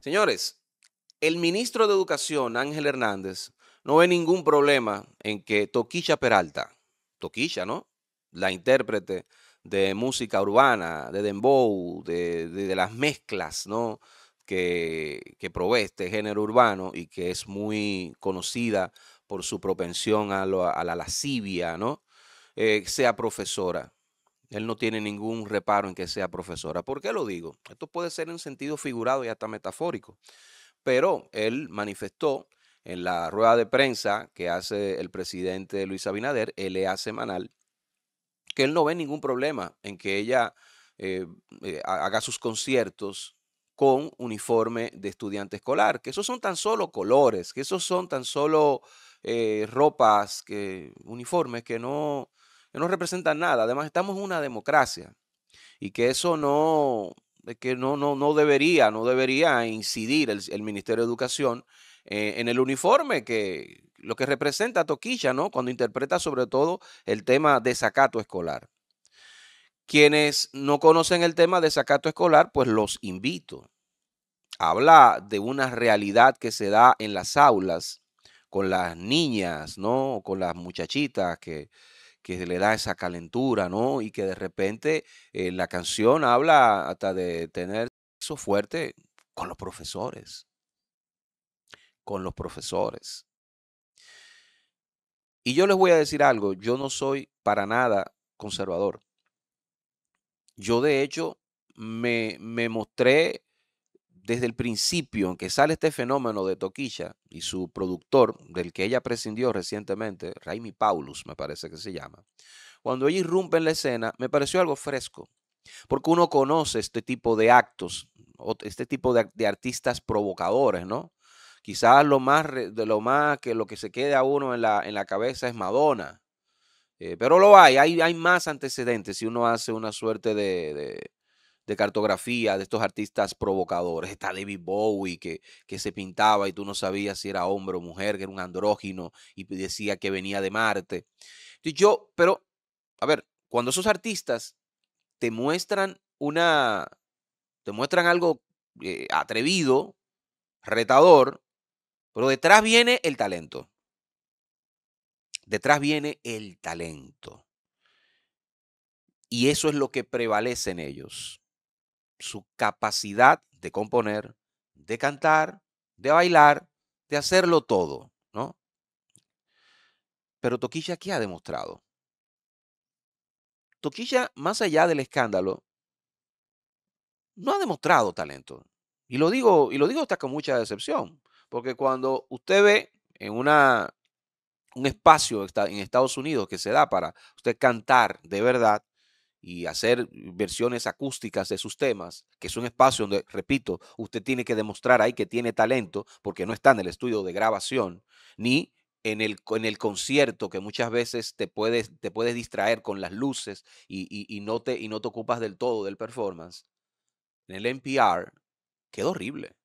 Señores, el ministro de Educación, Ángel Hernández, no ve ningún problema en que Toquilla Peralta, Toquilla, ¿no? La intérprete de música urbana, de dembow, de, las mezclas, ¿no? Que, provee este género urbano y que es muy conocida por su propensión a, la lascivia, ¿no? Eh, sea profesora. Él no tiene ningún reparo en que sea profesora. ¿Por qué lo digo? Esto puede ser en sentido figurado y hasta metafórico. Pero él manifestó en la rueda de prensa que hace el presidente Luis Abinader, LA e semanal, que él no ve ningún problema en que ella eh, eh, haga sus conciertos con uniforme de estudiante escolar, que esos son tan solo colores, que esos son tan solo eh, ropas, que, uniformes que no, no representa nada. Además, estamos en una democracia y que eso no, que no, no, no debería, no debería incidir el, Ministerio de Educación eh, en el uniforme que lo que representa a Toquilla, ¿no? Cuando interpreta sobre todo el tema de sacato escolar. Quienes no conocen el tema de sacato escolar, pues los invito. Habla de una realidad que se da en las aulas con las niñas, ¿no? Con las muchachitas que, que le da esa calentura, ¿no? Y que de repente eh, la canción habla hasta de tener eso fuerte con los profesores, con los profesores. Y yo les voy a decir algo, yo no soy para nada conservador. Yo de hecho me, me mostré desde el principio en que sale este fenómeno de Toquilla y su productor, del que ella prescindió recientemente, Raimi Paulus, me parece que se llama, cuando ella irrumpe en la escena, me pareció algo fresco, porque uno conoce este tipo de actos, este tipo de, artistas provocadores, ¿no? Quizás lo más, de lo más que lo que se queda a uno en la, en la cabeza es Madonna, eh, pero lo hay, hay, hay, más antecedentes si uno hace una suerte de de cartografía de estos artistas provocadores. Está David Bowie que, que se pintaba y tú no sabías si era hombre o mujer, que era un andrógino y decía que venía de Marte. pero, a ver, cuando esos artistas te muestran una, te muestran algo eh, atrevido, retador, pero detrás viene el talento. Detrás viene el talento. Y eso es lo que prevalece en ellos su capacidad de componer, de cantar, de bailar, de hacerlo todo, ¿no? Pero Toquilla, ¿qué ha demostrado? Toquilla, más allá del escándalo, no ha demostrado talento. Y lo digo, y lo digo hasta con mucha decepción, porque cuando usted ve en una, un espacio en Estados Unidos que se da para usted cantar de verdad, y hacer versiones acústicas de sus temas, que es un espacio donde, repito, usted tiene que demostrar ahí que tiene talento, porque no está en el estudio de grabación, ni en el, el concierto, que muchas veces te puedes, te puedes distraer con las luces y, no te, y no te ocupas del todo del performance. En el NPR, quedó horrible.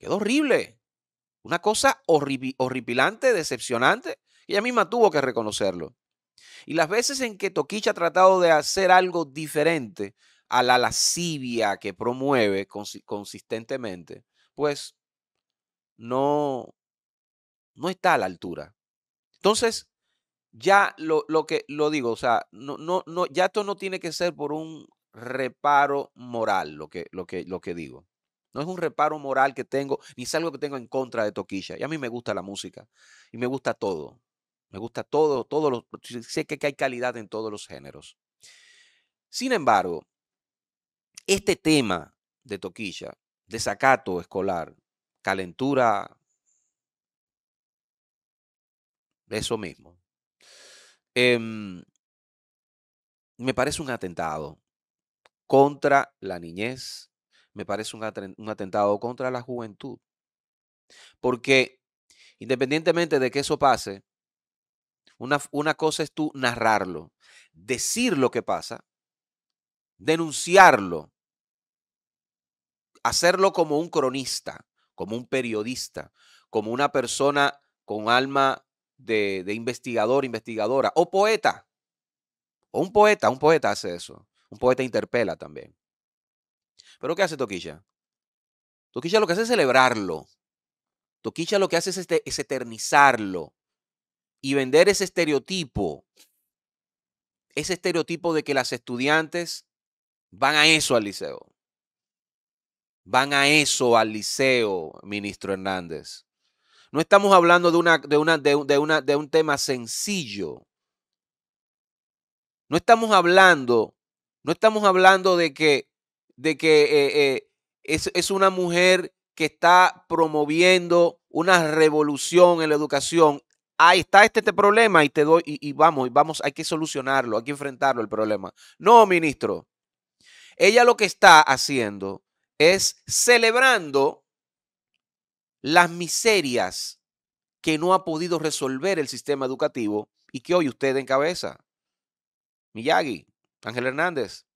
Quedó horrible. Una cosa horripilante, decepcionante. Ella misma tuvo que reconocerlo. Y las veces en que Toquicha ha tratado de hacer algo diferente a la lascivia que promueve consistentemente, pues no, no está a la altura. Entonces, ya lo, lo que lo digo, o sea, no, no, no, ya esto no tiene que ser por un reparo moral, lo que, lo que, lo que digo. No es un reparo moral que tengo, ni es algo que tengo en contra de Toquilla. Y a mí me gusta la música y me gusta todo. Me gusta todo, todos los. Sé que hay calidad en todos los géneros. Sin embargo, este tema de toquilla, de sacato escolar, calentura, eso mismo, em, me parece un atentado contra la niñez, me parece un, un atentado contra la juventud. Porque independientemente de que eso pase, una, cosa es tú narrarlo, decir lo que pasa, denunciarlo, hacerlo como un cronista, como un periodista, como una persona con alma de, investigador, investigadora, o poeta, o un poeta, un poeta hace eso, un poeta interpela también. Pero ¿qué hace Toquilla? Toquilla lo que hace es celebrarlo, Toquilla lo que hace es este, eternizarlo, y vender ese estereotipo, ese estereotipo de que las estudiantes van a eso al liceo. Van a eso al liceo, ministro Hernández. No estamos hablando de, una, una, de, un tema sencillo. No estamos hablando, no estamos hablando de que, de que eh, eh, es, es una mujer que está promoviendo una revolución en la educación ahí está este, este, problema y te doy, y, vamos, y vamos, hay que solucionarlo, hay que enfrentarlo el problema. No, ministro. Ella lo que está haciendo es celebrando las miserias que no ha podido resolver el sistema educativo y que hoy usted encabeza. Miyagi, Ángel Hernández.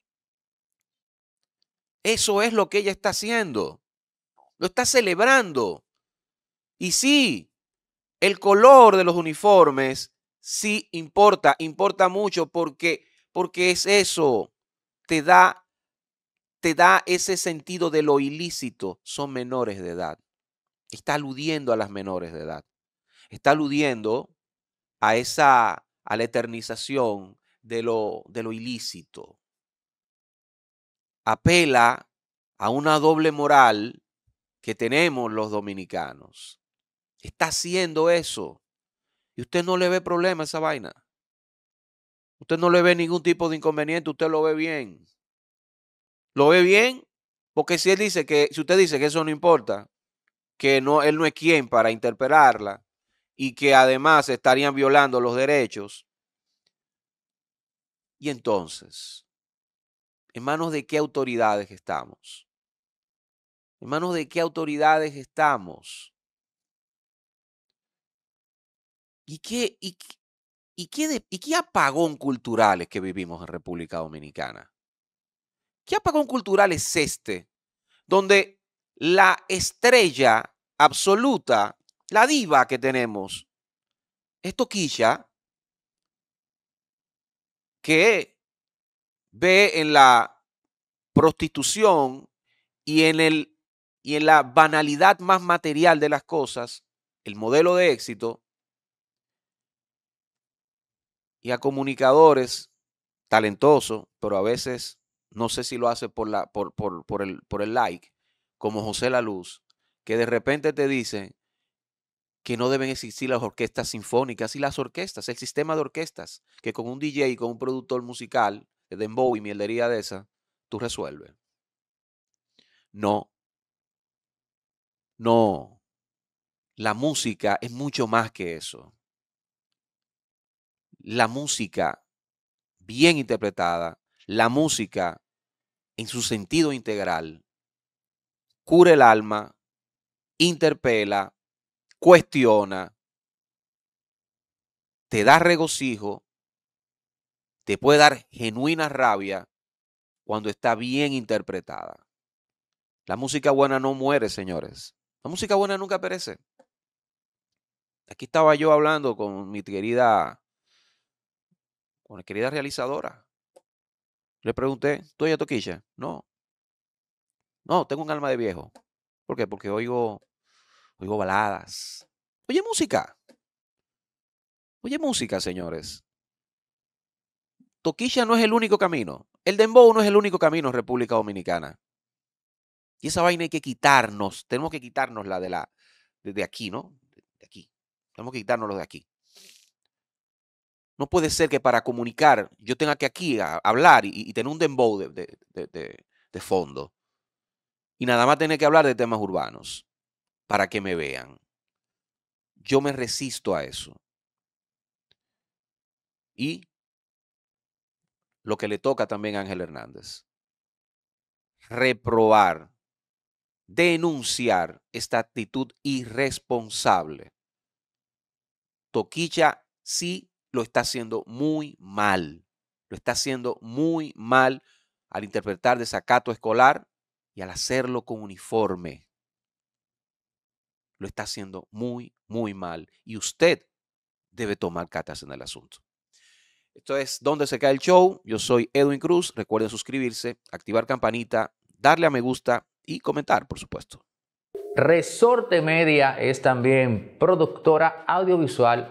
Eso es lo que ella está haciendo. Lo está celebrando. Y sí, el color de los uniformes sí importa, importa mucho porque, porque es eso, te da, te da ese sentido de lo ilícito, son menores de edad. Está aludiendo a las menores de edad. Está aludiendo a esa, a la eternización de lo, de lo ilícito. Apela a una doble moral que tenemos los dominicanos está haciendo eso y usted no le ve problema a esa vaina. Usted no le ve ningún tipo de inconveniente, usted lo ve bien. ¿Lo ve bien? Porque si él dice que, si usted dice que eso no importa, que no, él no es quien para interpelarla y que además estarían violando los derechos. Y entonces, ¿en manos de qué autoridades estamos? ¿En manos de qué autoridades estamos? ¿Y qué, y, qué qué apagón cultural es que vivimos en República Dominicana? ¿Qué apagón cultural es este? Donde la estrella absoluta, la diva que tenemos, es Toquilla, que ve en la prostitución y en, el, y en la banalidad más material de las cosas el modelo de éxito y a comunicadores talentosos, pero a veces no sé si lo hace por, la, por, por, el, por el like, como José La Luz, que de repente te dice que no deben existir las orquestas sinfónicas y las orquestas, el sistema de orquestas, que con un DJ y con un productor musical, de dembow y mieldería de esa, tú resuelves. No. No. La música es mucho más que eso la música bien interpretada, la música en su sentido integral, cura el alma, interpela, cuestiona, te da regocijo, te puede dar genuina rabia cuando está bien interpretada. La música buena no muere, señores. La música buena nunca perece. Aquí estaba yo hablando con mi querida con querida realizadora. Le pregunté, ¿tú ya toquilla? No. No, tengo un alma de viejo. ¿Por qué? Porque oigo, oigo baladas. Oye música. Oye música, señores. Toquilla no es el único camino. El dembow no es el único camino en República Dominicana. Y esa vaina hay que quitarnos. Tenemos que la de la de, aquí, ¿no? De aquí. Tenemos que lo de aquí. No puede ser que para comunicar yo tenga que aquí hablar y, tener un dembow de, fondo. Y nada más tener que hablar de temas urbanos para que me vean. Yo me resisto a eso. Y lo que le toca también a Ángel Hernández. Reprobar, denunciar esta actitud irresponsable. Toquilla sí lo está haciendo muy mal. Lo está haciendo muy mal al interpretar desacato escolar y al hacerlo con uniforme. Lo está haciendo muy, muy mal. Y usted debe tomar cartas en el asunto. Esto es Donde se cae el show. Yo soy Edwin Cruz. Recuerden suscribirse, activar campanita, darle a me gusta y comentar, por supuesto. Resorte Media es también productora audiovisual